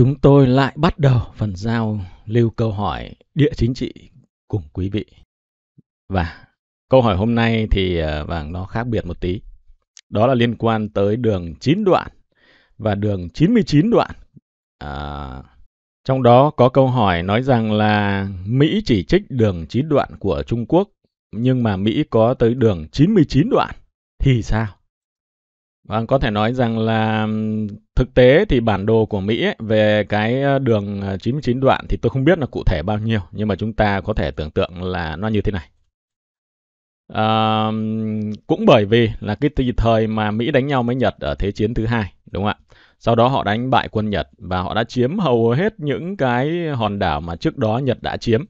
Chúng tôi lại bắt đầu phần giao lưu câu hỏi địa chính trị cùng quý vị. Và câu hỏi hôm nay thì ờ, vàng nó khác biệt một tí. Đó là liên quan tới đường 9 đoạn và đường 99 đoạn. À, trong đó có câu hỏi nói rằng là Mỹ chỉ trích đường 9 đoạn của Trung Quốc nhưng mà Mỹ có tới đường 99 đoạn thì sao? Vâng, có thể nói rằng là thực tế thì bản đồ của Mỹ ấy, về cái đường 99 ờ, đoạn thì tôi không biết là cụ thể bao nhiêu, nhưng mà chúng ta có thể tưởng tượng là nó như thế này. À, cũng bởi vì là cái thời mà Mỹ đánh nhau với Nhật ở Thế chiến thứ hai, đúng không ạ? Sau đó họ đánh bại quân Nhật và họ đã chiếm hầu hết những cái hòn đảo mà trước đó Nhật đã chiếm.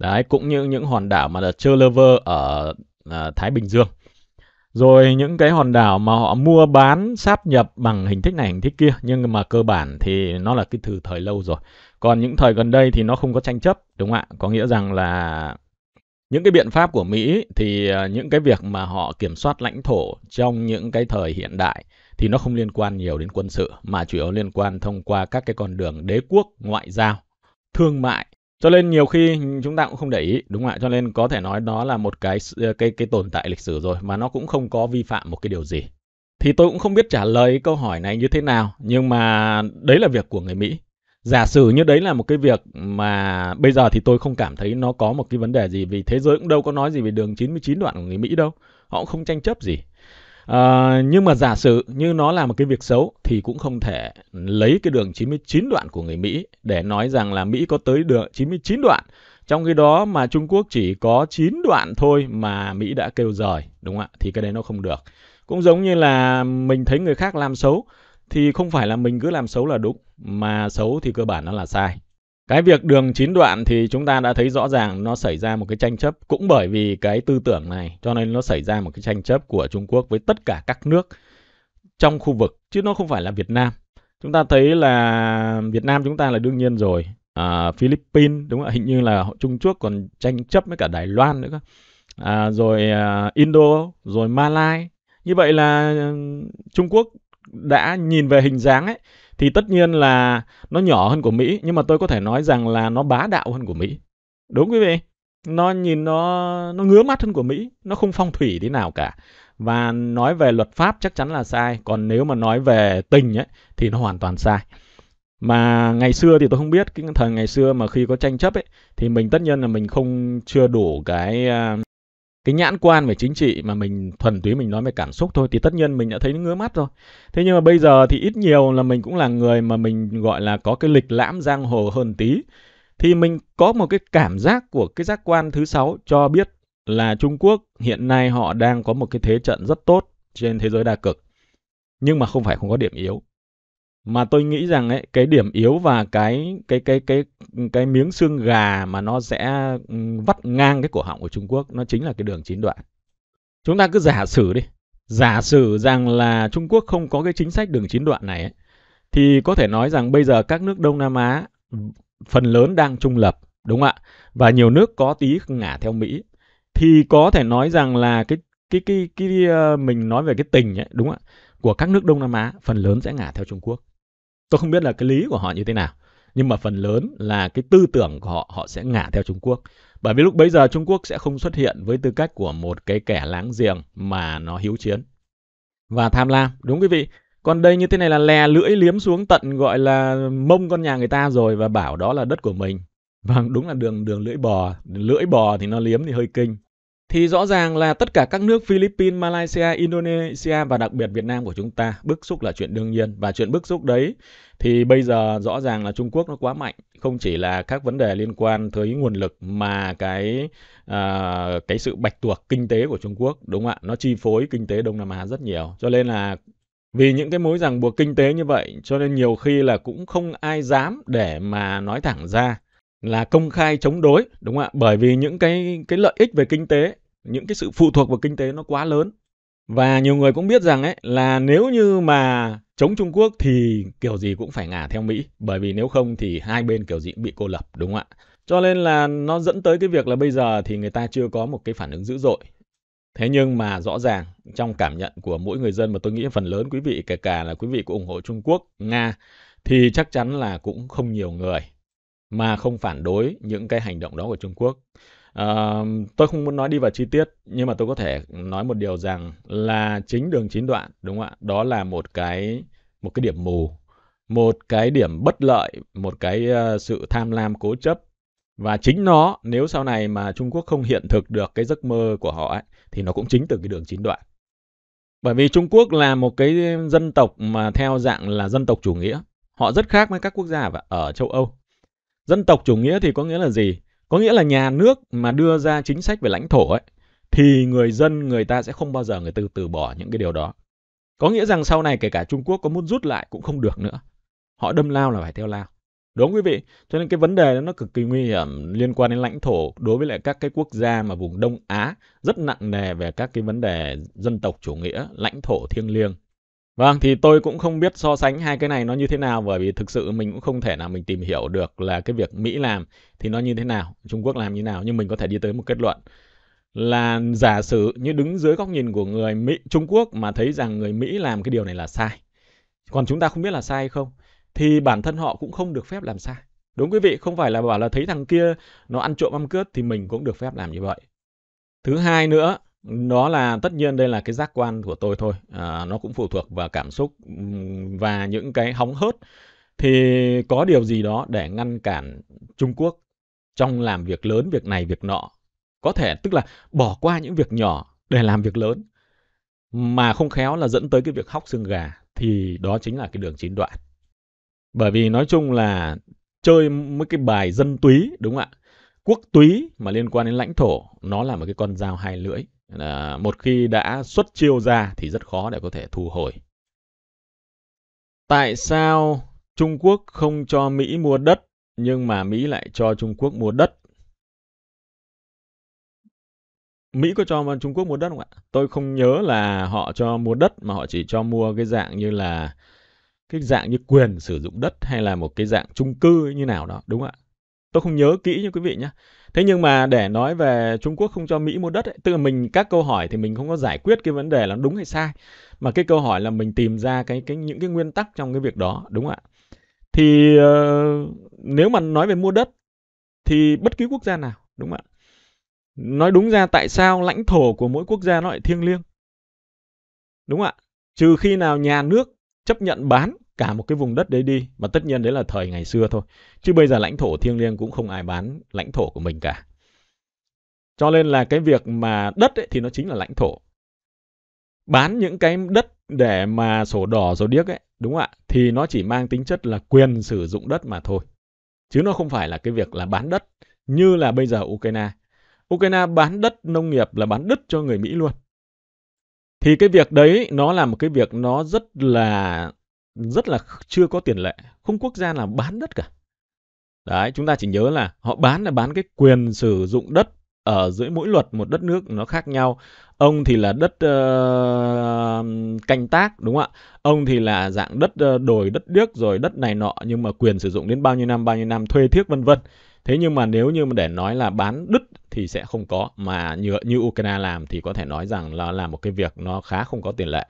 Đấy, cũng như những hòn đảo mà là Chơ Lơ Vơ ở à, Thái Bình Dương. Rồi những cái hòn đảo mà họ mua bán sáp nhập bằng hình thức này hình thức kia nhưng mà cơ bản thì nó là cái từ thời lâu rồi. Còn những thời gần đây thì nó không có tranh chấp đúng không ạ? Có nghĩa rằng là những cái biện pháp của Mỹ thì à, những cái việc mà họ kiểm soát lãnh thổ trong những cái thời hiện đại thì nó không liên quan nhiều đến quân sự mà chủ yếu liên quan thông qua các cái con đường đế quốc, ngoại giao, thương mại cho nên nhiều khi chúng ta cũng không để ý đúng không ạ cho nên có thể nói đó là một cái ờ, cái cái tồn tại lịch sử rồi mà nó cũng không có vi phạm một cái điều gì thì tôi cũng không biết trả lời câu hỏi này như thế nào nhưng mà đấy là việc của người Mỹ giả sử như đấy là một cái việc mà bây giờ thì tôi không cảm thấy nó có một cái vấn đề gì vì thế giới cũng đâu có nói gì về đường 99 đoạn của người Mỹ đâu họ cũng không tranh chấp gì À, nhưng mà giả sử như nó là một cái việc xấu thì cũng không thể lấy cái đường 99 đoạn của người Mỹ để nói rằng là Mỹ có tới đường 99 đoạn. Trong khi đó mà Trung Quốc chỉ có 9 đoạn thôi mà Mỹ đã kêu rời, đúng không ạ? Thì cái đấy nó không được. Cũng giống như là mình thấy người khác làm xấu thì không phải là mình cứ làm xấu là đúng mà xấu thì cơ bản nó là sai. Cái việc đường chín đoạn thì chúng ta đã thấy rõ ràng nó xảy ra một cái tranh chấp cũng bởi vì cái tư tưởng này cho nên nó xảy ra một cái tranh chấp của Trung Quốc với tất cả các nước trong khu vực chứ nó không phải là Việt Nam. Chúng ta thấy là Việt Nam chúng ta là đương nhiên rồi, à, Philippines đúng không? Hình như là Trung Quốc còn tranh chấp với cả Đài Loan nữa À, rồi à, Indo, rồi Malai. Như vậy là ừ, Trung Quốc đã nhìn về hình dáng ấy thì tất nhiên là nó nhỏ hơn của Mỹ nhưng mà tôi có thể nói rằng là nó bá đạo hơn của Mỹ. Đúng quý vị? Nó nhìn nó nó ngứa mắt hơn của Mỹ, nó không phong thủy thế nào cả. Và nói về luật pháp chắc chắn là sai, còn nếu mà nói về tình ấy thì nó hoàn toàn sai. Mà ngày xưa thì tôi không biết cái thời ngày xưa mà khi có tranh chấp ấy thì mình tất nhiên là mình không chưa đủ cái à, cái nhãn quan về chính trị mà mình thuần túy mình nói về cảm xúc thôi thì tất nhiên mình đã thấy ngứa mắt rồi thế nhưng mà bây giờ thì ít nhiều là mình cũng là người mà mình gọi là có cái lịch lãm giang hồ hơn tí thì mình có một cái cảm giác của cái giác quan thứ sáu cho biết là Trung Quốc hiện nay họ đang có một cái thế trận rất tốt trên thế giới đa cực nhưng mà không phải không có điểm yếu mà tôi nghĩ rằng ấy cái điểm yếu và cái cái cái cái cái miếng xương gà mà nó sẽ ừ, vắt ngang cái cổ họng của Trung Quốc nó chính là cái đường chín đoạn. Chúng ta cứ giả sử đi, giả sử rằng là Trung Quốc không có cái chính sách đường chín đoạn này ấy, thì có thể nói rằng bây giờ các nước Đông Nam Á phần lớn đang trung lập, đúng không ạ? Và nhiều nước có tí ngả theo Mỹ thì có thể nói rằng là cái cái cái cái, cái ờ, mình nói về cái tình ấy, đúng không ạ? của các nước Đông Nam Á phần lớn sẽ ngả theo Trung Quốc. Tôi không biết là cái lý của họ như thế nào. Nhưng mà phần lớn là cái tư tưởng của họ, họ sẽ ngả theo Trung Quốc. Bởi vì lúc bấy giờ Trung Quốc sẽ không xuất hiện với tư cách của một cái kẻ láng giềng mà nó hiếu chiến. Và tham lam, đúng quý vị. Còn đây như thế này là lè lưỡi liếm xuống tận gọi là mông con nhà người ta rồi và bảo đó là đất của mình. Vâng, đúng là đường đường lưỡi bò, lưỡi bò thì nó liếm thì hơi kinh thì rõ ràng là tất cả các nước Philippines, Malaysia, Indonesia và đặc biệt Việt Nam của chúng ta bức xúc là chuyện đương nhiên và chuyện bức xúc đấy thì bây giờ rõ ràng là Trung Quốc nó quá mạnh không chỉ là các vấn đề liên quan tới nguồn lực mà cái à, cái sự bạch tuộc kinh tế của Trung Quốc đúng không ạ nó chi phối kinh tế Đông Nam Á rất nhiều cho nên là vì những cái mối ràng buộc kinh tế như vậy cho nên nhiều khi là cũng không ai dám để mà nói thẳng ra là công khai chống đối đúng không ạ bởi vì những cái cái lợi ích về kinh tế những cái sự phụ thuộc vào kinh tế nó quá lớn và nhiều người cũng biết rằng ấy là nếu như mà chống Trung Quốc thì kiểu gì cũng phải ngả theo Mỹ bởi vì nếu không thì hai bên kiểu gì cũng bị cô lập đúng không ạ cho nên là nó dẫn tới cái việc là bây giờ thì người ta chưa có một cái phản ứng dữ dội Thế nhưng mà rõ ràng trong cảm nhận của mỗi người dân mà tôi nghĩ phần lớn quý vị kể cả là quý vị cũng ủng hộ Trung Quốc, Nga thì chắc chắn là cũng không nhiều người mà không phản đối những cái hành động đó của Trung Quốc. Uh, tôi không muốn nói đi vào chi tiết nhưng mà tôi có thể nói một điều rằng là chính đường chín đoạn đúng không ạ? Đó là một cái một cái điểm mù, một cái điểm bất lợi, một cái uh, sự tham lam cố chấp và chính nó nếu sau này mà Trung Quốc không hiện thực được cái giấc mơ của họ ấy, thì nó cũng chính từ cái đường chín đoạn. Bởi vì Trung Quốc là một cái dân tộc mà theo dạng là dân tộc chủ nghĩa. Họ rất khác với các quốc gia ở châu Âu dân tộc chủ nghĩa thì có nghĩa là gì có nghĩa là nhà nước mà đưa ra chính sách về lãnh thổ ấy thì người dân người ta sẽ không bao giờ người từ từ bỏ những cái điều đó có nghĩa rằng sau này kể cả trung quốc có muốn rút lại cũng không được nữa họ đâm lao là phải theo lao đúng quý vị cho nên cái vấn đề đó nó cực kỳ nguy hiểm liên quan đến lãnh thổ đối với lại các cái quốc gia mà vùng đông á rất nặng nề về các cái vấn đề dân tộc chủ nghĩa lãnh thổ thiêng liêng Vâng, thì tôi cũng không biết so sánh hai cái này nó như thế nào bởi vì thực sự mình cũng không thể nào mình tìm hiểu được là cái việc Mỹ làm thì nó như thế nào, Trung Quốc làm như thế nào nhưng mình có thể đi tới một kết luận là giả sử như đứng dưới góc nhìn của người Mỹ Trung Quốc mà thấy rằng người Mỹ làm cái điều này là sai. Còn chúng ta không biết là sai hay không thì bản thân họ cũng không được phép làm sai. Đúng quý vị, không phải là bảo là thấy thằng kia nó ăn trộm ăn cướp thì mình cũng được phép làm như vậy. Thứ hai nữa đó là tất nhiên đây là cái giác quan của tôi thôi à, nó cũng phụ thuộc vào cảm xúc và những cái hóng hớt thì có điều gì đó để ngăn cản Trung Quốc trong làm việc lớn việc này việc nọ có thể tức là bỏ qua những việc nhỏ để làm việc lớn mà không khéo là dẫn tới cái việc hóc xương gà thì đó chính là cái đường chín đoạn bởi vì nói chung là chơi mấy cái bài dân túy đúng không ạ quốc túy mà liên quan đến lãnh thổ nó là một cái con dao hai lưỡi là một khi đã xuất chiêu ra thì rất khó để có thể thu hồi. Tại sao Trung Quốc không cho Mỹ mua đất nhưng mà Mỹ lại cho Trung Quốc mua đất? Mỹ có cho Trung Quốc mua đất không ạ? Tôi không nhớ là họ cho mua đất mà họ chỉ cho mua cái dạng như là cái dạng như quyền sử dụng đất hay là một cái dạng chung cư như nào đó đúng không ạ? Tôi không nhớ kỹ như quý vị nhé. Thế nhưng mà để nói về Trung Quốc không cho Mỹ mua đất ấy, tức là mình các câu hỏi thì mình không có giải quyết cái vấn đề là đúng hay sai mà cái câu hỏi là mình tìm ra cái cái những cái nguyên tắc trong cái việc đó đúng không ạ? Thì uh, nếu mà nói về mua đất thì bất cứ quốc gia nào đúng không ạ? Nói đúng ra tại sao lãnh thổ của mỗi quốc gia nó lại thiêng liêng? Đúng không ạ? Trừ khi nào nhà nước chấp nhận bán cả một cái vùng đất đấy đi mà tất nhiên đấy là thời ngày xưa thôi chứ bây giờ lãnh thổ thiêng liêng cũng không ai bán lãnh thổ của mình cả cho nên là cái việc mà đất ấy, thì nó chính là lãnh thổ bán những cái đất để mà sổ đỏ rồi điếc ấy đúng không ạ thì nó chỉ mang tính chất là quyền sử dụng đất mà thôi chứ nó không phải là cái việc là bán đất như là bây giờ Ukraine Ukraine bán đất nông nghiệp là bán đất cho người Mỹ luôn thì cái việc đấy nó là một cái việc nó rất là rất là chưa có tiền lệ, không quốc gia nào bán đất cả. Đấy, chúng ta chỉ nhớ là họ bán là bán cái quyền sử dụng đất ở dưới mỗi luật một đất nước nó khác nhau. Ông thì là đất uh, canh tác đúng không ạ? Ông thì là dạng đất uh, đồi, đất điếc rồi đất này nọ nhưng mà quyền sử dụng đến bao nhiêu năm bao nhiêu năm thuê thiếc vân vân. Thế nhưng mà nếu như mà để nói là bán đứt thì sẽ không có mà như như Ukraine làm thì có thể nói rằng là làm một cái việc nó khá không có tiền lệ.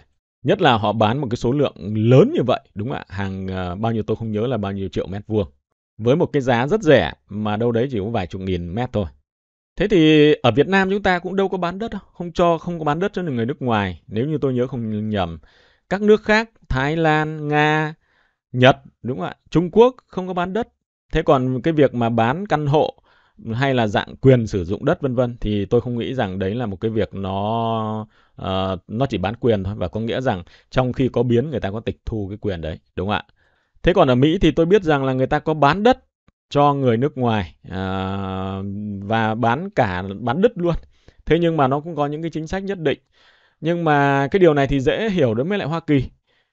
Nhất là họ bán một cái số lượng lớn như vậy, đúng không ạ, hàng à, bao nhiêu tôi không nhớ là bao nhiêu triệu mét vuông. Với một cái giá rất rẻ mà đâu đấy chỉ có vài chục nghìn mét thôi. Thế thì ở Việt Nam chúng ta cũng đâu có bán đất không cho không có bán đất cho người nước ngoài, nếu như tôi nhớ không nhầm. Các nước khác, Thái Lan, Nga, Nhật, đúng không ạ? Trung Quốc không có bán đất. Thế còn cái việc mà bán căn hộ hay là dạng quyền sử dụng đất vân vân thì tôi không nghĩ rằng đấy là một cái việc nó uh, nó chỉ bán quyền thôi và có nghĩa rằng trong khi có biến người ta có tịch thu cái quyền đấy đúng không ạ thế còn ở mỹ thì tôi biết rằng là người ta có bán đất cho người nước ngoài uh, và bán cả bán đất luôn thế nhưng mà nó cũng có những cái chính sách nhất định nhưng mà cái điều này thì dễ hiểu đối với lại hoa kỳ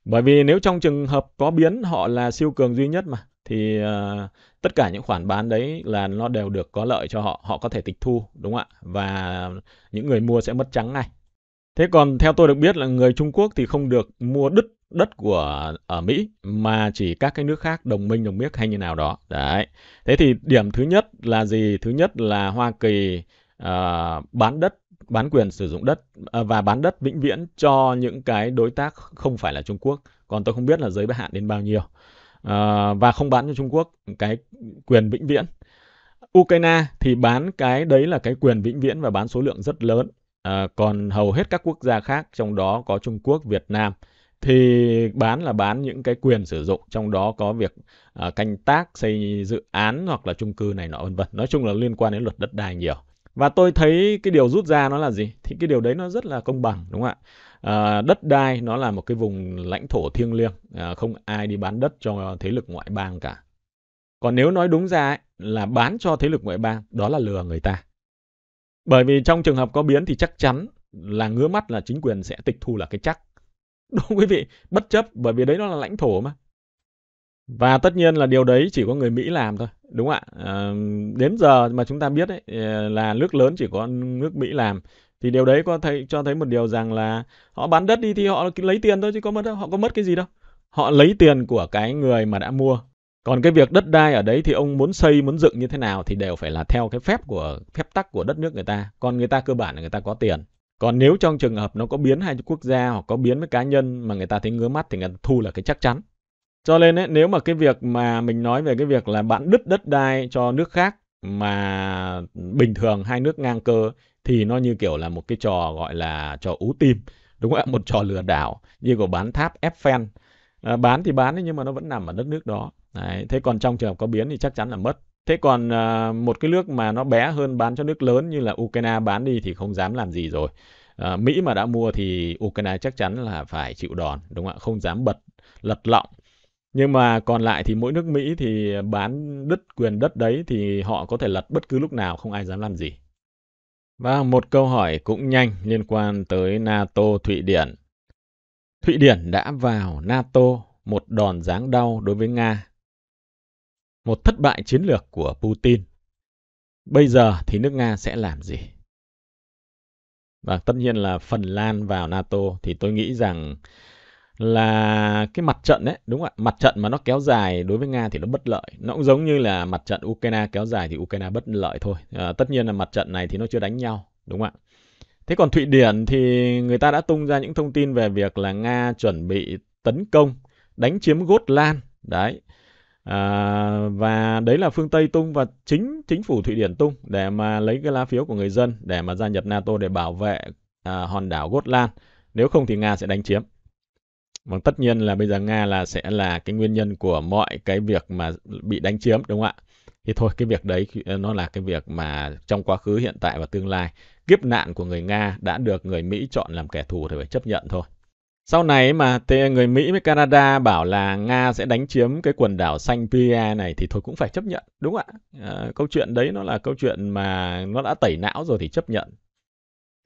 bởi vì nếu trong trường hợp có biến họ là siêu cường duy nhất mà thì uh, tất cả những khoản bán đấy là nó đều được có lợi cho họ, họ có thể tịch thu đúng không ạ? Và những người mua sẽ mất trắng ngay. Thế còn theo tôi được biết là người Trung Quốc thì không được mua đứt đất của ở ờ, Mỹ mà chỉ các cái nước khác đồng minh đồng miếc hay như nào đó. Đấy. Thế thì điểm thứ nhất là gì? Thứ nhất là Hoa Kỳ uh, bán đất bán quyền sử dụng đất uh, và bán đất vĩnh viễn cho những cái đối tác không phải là Trung Quốc. Còn tôi không biết là giới hạn đến bao nhiêu. Uh, và không bán cho Trung Quốc cái quyền vĩnh viễn. Ukraine thì bán cái đấy là cái quyền vĩnh viễn và bán số lượng rất lớn À, còn hầu hết các quốc gia khác, trong đó có Trung Quốc, Việt Nam, thì bán là bán những cái quyền sử dụng, trong đó có việc à, canh tác, xây dự án hoặc là chung cư này nọ vân vân. Nói chung là liên quan đến luật đất đai nhiều. Và tôi thấy cái điều rút ra nó là gì? Thì cái điều đấy nó rất là công bằng đúng không ạ? À, đất đai nó là một cái vùng lãnh thổ thiêng liêng, à, không ai đi bán đất cho thế lực ngoại bang cả. Còn nếu nói đúng ra ấy, là bán cho thế lực ngoại bang, đó là lừa người ta. Bởi vì trong trường hợp có biến thì chắc chắn là ngứa mắt là chính quyền sẽ tịch thu là cái chắc. Đúng quý vị, bất chấp bởi vì đấy nó là lãnh thổ mà. Và tất nhiên là điều đấy chỉ có người Mỹ làm thôi, đúng không ạ? À, đến giờ mà chúng ta biết ấy, ờ, là nước lớn chỉ có nước Mỹ làm. Thì điều đấy có thấy cho thấy một điều rằng là họ bán đất đi thì họ lấy tiền thôi chứ có mất đâu, họ có mất cái gì đâu. Họ lấy tiền của cái người mà đã mua còn cái việc đất đai ở đấy thì ông muốn xây, muốn dựng như thế nào thì đều phải là theo cái phép của phép tắc của đất nước người ta. Còn người ta cơ bản là người ta có tiền. Còn nếu trong trường hợp nó có biến hai quốc gia hoặc có biến với cá nhân mà người ta thấy ngứa mắt thì người ta thu là cái chắc chắn. Cho nên ấy, nếu mà cái việc mà mình nói về cái việc là bạn đứt đất đai cho nước khác mà bình thường hai nước ngang cơ thì nó như kiểu là một cái trò gọi là trò ú tim đúng không ạ ừ. một trò lừa đảo như của bán tháp Eiffel à, bán thì bán nhưng mà nó vẫn nằm ở đất nước đó Đấy, thế còn trong trường hợp có biến thì chắc chắn là mất. Thế còn uh, một cái nước mà nó bé hơn bán cho nước lớn như là Ukraine bán đi thì không dám làm gì rồi. Uh, Mỹ mà đã mua thì Ukraine chắc chắn là phải chịu đòn, đúng không ạ? Không dám bật lật lọng. Nhưng mà còn lại thì mỗi nước Mỹ thì bán đất quyền đất đấy thì họ có thể lật bất cứ lúc nào không ai dám làm gì. Và một câu hỏi cũng nhanh liên quan tới NATO Thụy Điển. Thụy Điển đã vào NATO một đòn giáng đau đối với Nga một thất bại chiến lược của Putin. Bây giờ thì nước Nga sẽ làm gì? Và vâng, tất nhiên là Phần Lan vào NATO thì tôi nghĩ rằng là cái mặt trận đấy, đúng không ạ? Mặt trận mà nó kéo dài đối với Nga thì nó bất lợi. Nó cũng giống như là mặt trận Ukraine kéo dài thì Ukraine bất lợi thôi. À, tất nhiên là mặt trận này thì nó chưa đánh nhau, đúng không ạ? Thế còn Thụy Điển thì người ta đã tung ra những thông tin về việc là Nga chuẩn bị tấn công, đánh chiếm Gotland. Đấy. À, và đấy là phương Tây tung và chính chính phủ Thụy Điển tung để mà lấy cái lá phiếu của người dân để mà gia nhập NATO để bảo vệ à, hòn đảo Gotland. Nếu không thì Nga sẽ đánh chiếm. Và vâng, tất nhiên là bây giờ Nga là sẽ là cái nguyên nhân của mọi cái việc mà bị đánh chiếm đúng không ạ? Thì thôi cái việc đấy nó là cái việc mà trong quá khứ, hiện tại và tương lai kiếp nạn của người Nga đã được người Mỹ chọn làm kẻ thù thì phải chấp nhận thôi. Sau này mà người Mỹ với Canada bảo là Nga sẽ đánh chiếm cái quần đảo Xanh Pia này thì thôi cũng phải chấp nhận, đúng ạ. À, câu chuyện đấy nó là câu chuyện mà nó đã tẩy não rồi thì chấp nhận.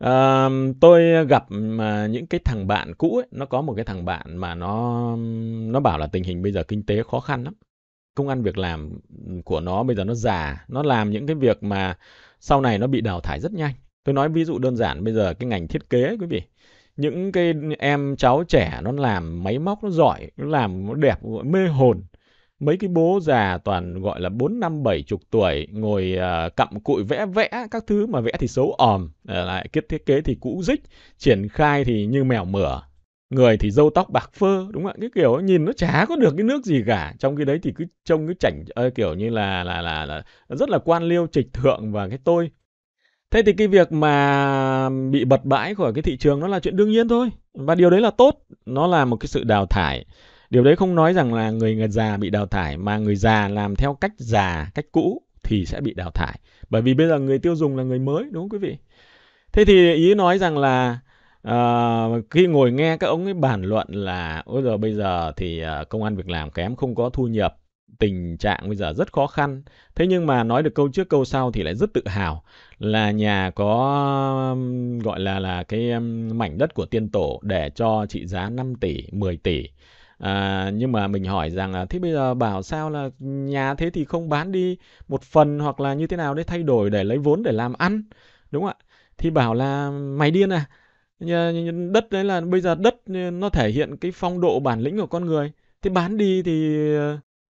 À, tôi gặp mà những cái thằng bạn cũ ấy, nó có một cái thằng bạn mà nó nó bảo là tình hình bây giờ kinh tế khó khăn lắm. Công ăn việc làm của nó bây giờ nó già, nó làm những cái việc mà sau này nó bị đào thải rất nhanh. Tôi nói ví dụ đơn giản bây giờ cái ngành thiết kế ấy, quý vị những cái em cháu trẻ nó làm máy móc nó giỏi nó làm nó đẹp nó mê hồn mấy cái bố già toàn gọi là bốn năm bảy chục tuổi ngồi uh, cặm cụi vẽ vẽ các thứ mà vẽ thì xấu òm ờ, lại kết thiết kế thì cũ dích triển khai thì như mèo mửa người thì râu tóc bạc phơ đúng không ạ cái kiểu nhìn nó chả có được cái nước gì cả trong cái đấy thì cứ trông cứ chảnh uh, kiểu như là là là là rất là quan liêu trịch thượng và cái tôi Thế thì cái việc mà bị bật bãi khỏi cái thị trường nó là chuyện đương nhiên thôi. Và điều đấy là tốt, nó là một cái sự đào thải. Điều đấy không nói rằng là người người già bị đào thải mà người già làm theo cách già, cách cũ thì sẽ bị đào thải. Bởi vì bây giờ người tiêu dùng là người mới đúng không quý vị? Thế thì ý nói rằng là À, khi ngồi nghe các ông ấy bàn luận là ôi giờ bây giờ thì ờ, công an việc làm kém không có thu nhập tình trạng bây giờ rất khó khăn. Thế nhưng mà nói được câu trước câu sau thì lại rất tự hào là nhà có gọi là là cái mảnh đất của tiên tổ để cho trị giá 5 tỷ, 10 tỷ. À, nhưng mà mình hỏi rằng là thế bây giờ bảo sao là nhà thế thì không bán đi một phần hoặc là như thế nào để thay đổi để lấy vốn để làm ăn đúng không ạ thì bảo là mày điên à đất đấy là bây giờ đất nó thể hiện cái phong độ bản lĩnh của con người thế bán đi thì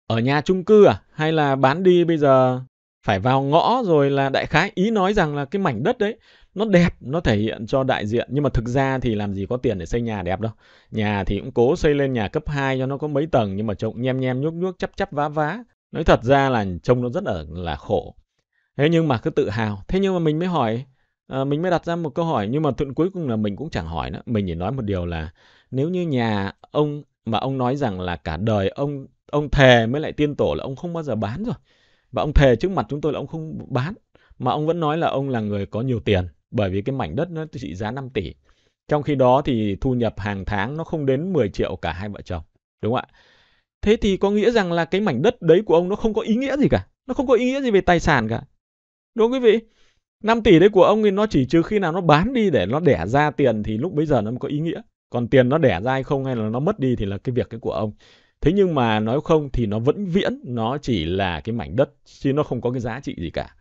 ở nhà chung cư à? Hay là bán đi bây giờ phải vào ngõ rồi là đại khái ý nói rằng là cái mảnh đất đấy nó đẹp, nó thể hiện cho đại diện. Nhưng mà thực ra thì làm gì có tiền để xây nhà đẹp đâu. Nhà thì cũng cố xây lên nhà cấp 2 cho nó có mấy tầng nhưng mà trông nhem nhem nhúc nhúc chắp chắp vá vá. Nói thật ra là trông nó rất là, là khổ. Thế nhưng mà cứ tự hào. Thế nhưng mà mình mới hỏi, à, mình mới đặt ra một câu hỏi nhưng mà thuận cuối cùng là mình cũng chẳng hỏi nữa. Mình chỉ nói một điều là nếu như nhà ông mà ông nói rằng là cả đời ông ông thề mới lại tiên tổ là ông không bao giờ bán rồi và ông thề trước mặt chúng tôi là ông không bán mà ông vẫn nói là ông là người có nhiều tiền bởi vì cái mảnh đất nó trị giá 5 tỷ trong khi đó thì thu nhập hàng tháng nó không đến 10 triệu cả hai vợ chồng đúng không ạ thế thì có nghĩa rằng là cái mảnh đất đấy của ông nó không có ý nghĩa gì cả nó không có ý nghĩa gì về tài sản cả đúng không quý vị 5 tỷ đấy của ông thì nó chỉ trừ khi nào nó bán đi để nó đẻ ra tiền thì lúc bấy giờ nó mới có ý nghĩa còn tiền nó đẻ ra hay không hay là nó mất đi thì là cái việc cái của ông thế nhưng mà nói không thì nó vẫn viễn nó chỉ là cái mảnh đất chứ nó không có cái giá trị gì cả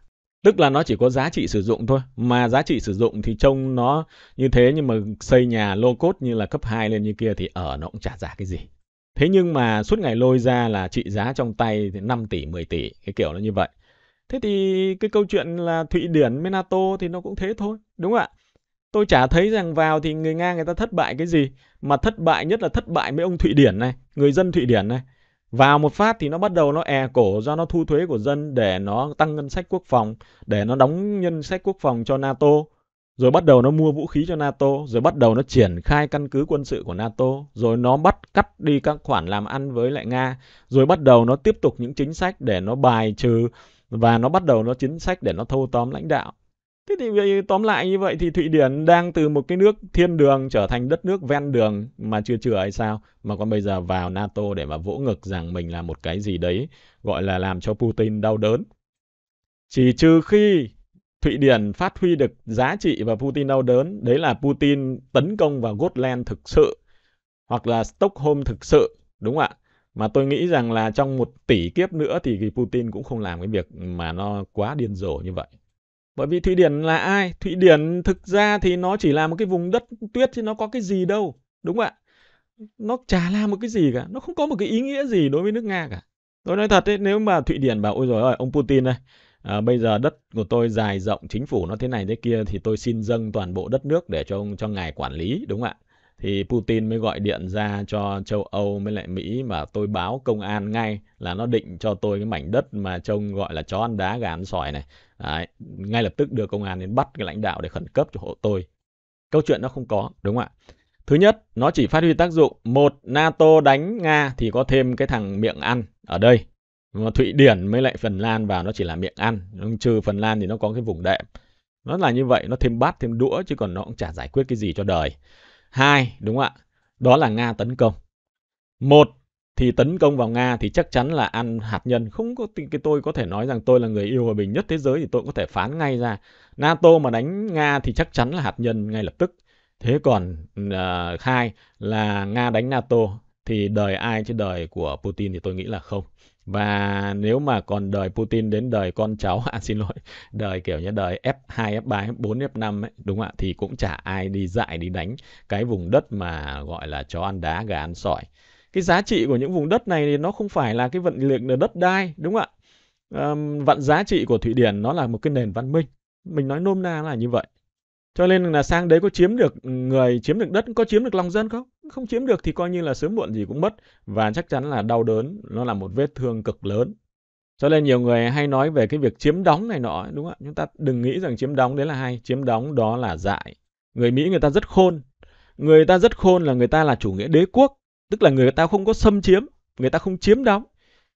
tức là nó chỉ có giá trị sử dụng thôi mà giá trị sử dụng thì trông nó như thế nhưng mà xây nhà lô cốt như là cấp 2 lên như kia thì ở nó cũng chả giả cái gì thế nhưng mà suốt ngày lôi ra là trị giá trong tay thì 5 tỷ 10 tỷ cái kiểu nó như vậy thế thì cái câu chuyện là thụy điển với nato thì nó cũng thế thôi đúng không ạ tôi chả thấy rằng vào thì người nga người ta thất bại cái gì mà thất bại nhất là thất bại mấy ông thụy điển này người dân thụy điển này vào một phát thì nó bắt đầu nó è e cổ do nó thu thuế của dân để nó tăng ngân sách quốc phòng để nó đóng ngân sách quốc phòng cho nato rồi bắt đầu nó mua vũ khí cho nato rồi bắt đầu nó triển khai căn cứ quân sự của nato rồi nó bắt cắt đi các khoản làm ăn với lại nga rồi bắt đầu nó tiếp tục những chính sách để nó bài trừ và nó bắt đầu nó chính sách để nó thâu tóm lãnh đạo Thế thì ờ, tóm lại như vậy thì Thụy Điển đang từ một cái nước thiên đường trở thành đất nước ven đường mà chưa chữa hay sao? Mà còn bây giờ vào NATO để mà vỗ ngực rằng mình là một cái gì đấy gọi là làm cho Putin đau đớn. Chỉ trừ khi Thụy Điển phát huy được giá trị và Putin đau đớn, đấy là Putin tấn công vào Gotland thực sự hoặc là Stockholm thực sự, đúng không ạ? Mà tôi nghĩ rằng là trong một tỷ kiếp nữa thì Putin cũng không làm cái việc mà nó quá điên rồ như vậy. Bởi vì Thụy Điển là ai? Thụy Điển thực ra thì nó chỉ là một cái vùng đất tuyết chứ nó có cái gì đâu. Đúng không ạ? Nó chả là một cái gì cả. Nó không có một cái ý nghĩa gì đối với nước Nga cả. Tôi nói thật đấy, nếu mà Thụy Điển bảo ôi rồi ơi, ông Putin này, à, bây giờ đất của tôi dài rộng, chính phủ nó thế này thế kia thì tôi xin dâng toàn bộ đất nước để cho ông cho ngài quản lý, đúng không ạ? Thì Putin mới gọi điện ra cho châu Âu với lại Mỹ mà tôi báo công an ngay là nó định cho tôi cái mảnh đất mà trông gọi là chó ăn đá gà ăn sỏi này Đấy, ngay lập tức đưa công an đến bắt cái lãnh đạo để khẩn cấp cho hộ tôi. Câu chuyện nó không có, đúng không ạ? Thứ nhất, nó chỉ phát huy tác dụng một NATO đánh Nga thì có thêm cái thằng miệng ăn ở đây. Mà Thụy Điển mới lại Phần Lan vào nó chỉ là miệng ăn, trừ Phần Lan thì nó có cái vùng đệm. Nó là như vậy, nó thêm bát thêm đũa chứ còn nó cũng chả giải quyết cái gì cho đời. Hai, đúng không ạ? Đó là Nga tấn công. Một thì tấn công vào Nga thì chắc chắn là ăn hạt nhân. Không có cái tôi có thể nói rằng tôi là người yêu hòa bình nhất thế giới thì tôi có thể phán ngay ra. NATO mà đánh Nga thì chắc chắn là hạt nhân ngay lập tức. Thế còn uh, à, hai là Nga đánh NATO thì đời ai chứ đời của Putin thì tôi nghĩ là không. Và nếu mà còn đời Putin đến đời con cháu, à xin lỗi, đời kiểu như đời F2, F3, F4, F5 ấy, đúng không ạ? Thì cũng chả ai đi dại đi đánh cái vùng đất mà gọi là chó ăn đá, gà ăn sỏi cái giá trị của những vùng đất này thì nó không phải là cái vận lượng là đất đai đúng không ạ um, vận giá trị của thụy điển nó là một cái nền văn minh mình nói nôm na là như vậy cho nên là sang đấy có chiếm được người chiếm được đất có chiếm được lòng dân không không chiếm được thì coi như là sớm muộn gì cũng mất và chắc chắn là đau đớn nó là một vết thương cực lớn cho nên nhiều người hay nói về cái việc chiếm đóng này nọ đúng không ạ chúng ta đừng nghĩ rằng chiếm đóng đấy là hay chiếm đóng đó là dại người mỹ người ta rất khôn người ta rất khôn là người ta là chủ nghĩa đế quốc tức là người ta không có xâm chiếm người ta không chiếm đóng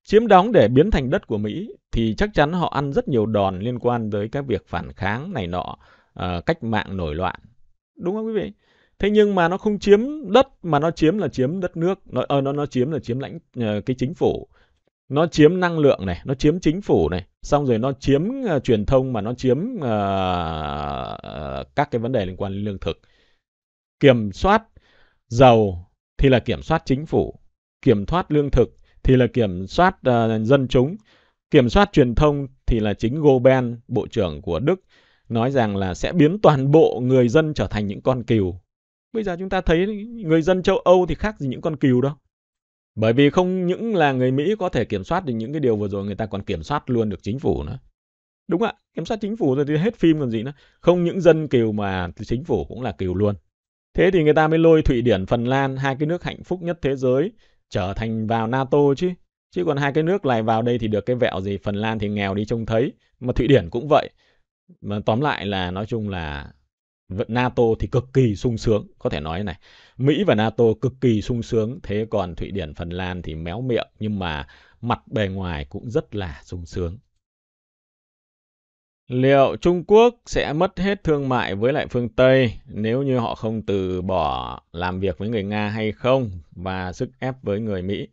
chiếm đóng để biến thành đất của Mỹ thì chắc chắn họ ăn rất nhiều đòn liên quan tới các việc phản kháng này nọ uh, cách mạng nổi loạn đúng không quý vị thế nhưng mà nó không chiếm đất mà nó chiếm là chiếm đất nước nó uh, nó nó chiếm là chiếm lãnh uh, cái chính phủ nó chiếm năng lượng này nó chiếm chính phủ này xong rồi nó chiếm uh, truyền thông mà nó chiếm uh, uh, các cái vấn đề liên quan đến lương thực kiểm soát dầu thì là kiểm soát chính phủ, kiểm soát lương thực thì là kiểm soát uh, dân chúng, kiểm soát truyền thông thì là chính Goben, bộ trưởng của Đức nói rằng là sẽ biến toàn bộ người dân trở thành những con cừu. Bây giờ chúng ta thấy người dân châu Âu thì khác gì những con cừu đâu. Bởi vì không những là người Mỹ có thể kiểm soát được những cái điều vừa rồi người ta còn kiểm soát luôn được chính phủ nữa. Đúng ạ, kiểm soát chính phủ rồi thì hết phim còn gì nữa. Không những dân cừu mà chính phủ cũng là cừu luôn. Thế thì người ta mới lôi Thụy Điển, Phần Lan, hai cái nước hạnh phúc nhất thế giới trở thành vào NATO chứ. Chứ còn hai cái nước này vào đây thì được cái vẹo gì, Phần Lan thì nghèo đi trông thấy, mà Thụy Điển cũng vậy. Mà tóm lại là nói chung là NATO thì cực kỳ sung sướng, có thể nói này. Mỹ và NATO cực kỳ sung sướng, thế còn Thụy Điển, Phần Lan thì méo miệng nhưng mà mặt bề ngoài cũng rất là sung sướng. Liệu Trung Quốc sẽ mất hết thương mại với lại phương Tây nếu như họ không từ bỏ làm việc với người Nga hay không và sức ép với người Mỹ?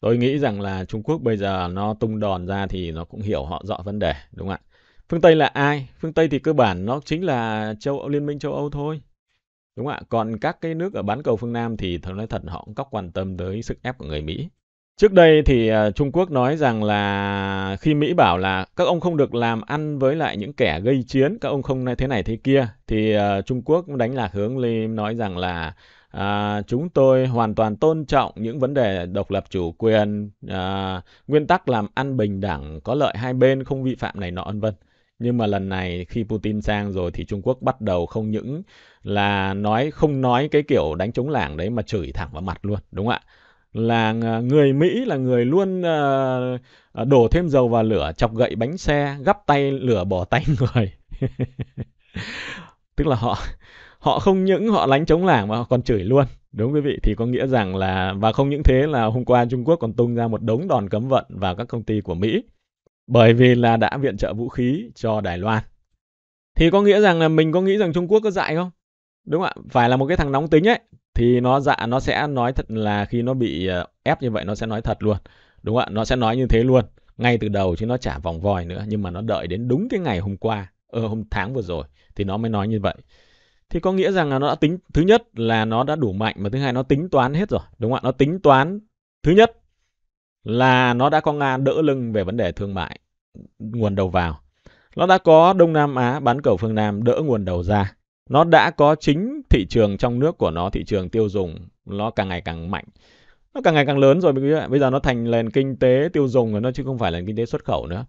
Tôi nghĩ rằng là Trung Quốc bây giờ nó tung đòn ra thì nó cũng hiểu họ rõ vấn đề, đúng không ạ? Phương Tây là ai? Phương Tây thì cơ bản nó chính là châu Âu, Liên minh châu Âu thôi. Đúng không ạ? Còn các cái nước ở bán cầu phương Nam thì thật nói thật họ cũng có quan tâm tới sức ép của người Mỹ. Trước đây thì à, Trung Quốc nói rằng là khi Mỹ bảo là các ông không được làm ăn với lại những kẻ gây chiến, các ông không thế này thế kia, thì à, Trung Quốc đánh lạc hướng lên nói rằng là à, chúng tôi hoàn toàn tôn trọng những vấn đề độc lập chủ quyền, à, nguyên tắc làm ăn bình đẳng, có lợi hai bên, không vi phạm này nọ vân vân. Nhưng mà lần này khi Putin sang rồi thì Trung Quốc bắt đầu không những là nói không nói cái kiểu đánh chống lảng đấy mà chửi thẳng vào mặt luôn, đúng không ạ? là ờ, người Mỹ là người luôn uh, đổ thêm dầu vào lửa, chọc gậy bánh xe, gắp tay lửa bỏ tay người. Tức là họ họ không những họ lánh chống lảng mà họ còn chửi luôn. Đúng quý vị thì có nghĩa rằng là và không những thế là hôm qua Trung Quốc còn tung ra một đống đòn cấm vận vào các công ty của Mỹ bởi vì là đã viện trợ vũ khí cho Đài Loan. Thì có nghĩa rằng là mình có nghĩ rằng Trung Quốc có dại không? đúng ạ phải là một cái thằng nóng tính ấy thì nó dạ nó sẽ nói thật là khi nó bị ờ, ép như vậy nó sẽ nói thật luôn đúng ạ nó sẽ nói như thế luôn ngay từ đầu chứ nó chả vòng vòi nữa nhưng mà nó đợi đến đúng cái ngày hôm qua ờ hôm tháng vừa rồi thì nó mới nói như vậy thì có nghĩa rằng là nó đã tính thứ nhất là nó đã đủ mạnh mà thứ hai nó tính toán hết rồi đúng không ạ nó tính toán thứ nhất là nó đã có nga đỡ lưng về vấn đề thương mại nguồn đầu vào nó đã có đông nam á bán cầu phương nam đỡ nguồn đầu ra nó đã có chính thị trường trong nước của nó thị trường tiêu dùng nó càng ngày càng mạnh nó càng ngày càng lớn rồi bây giờ nó thành nền kinh tế tiêu dùng rồi nó chứ không phải là kinh tế xuất khẩu nữa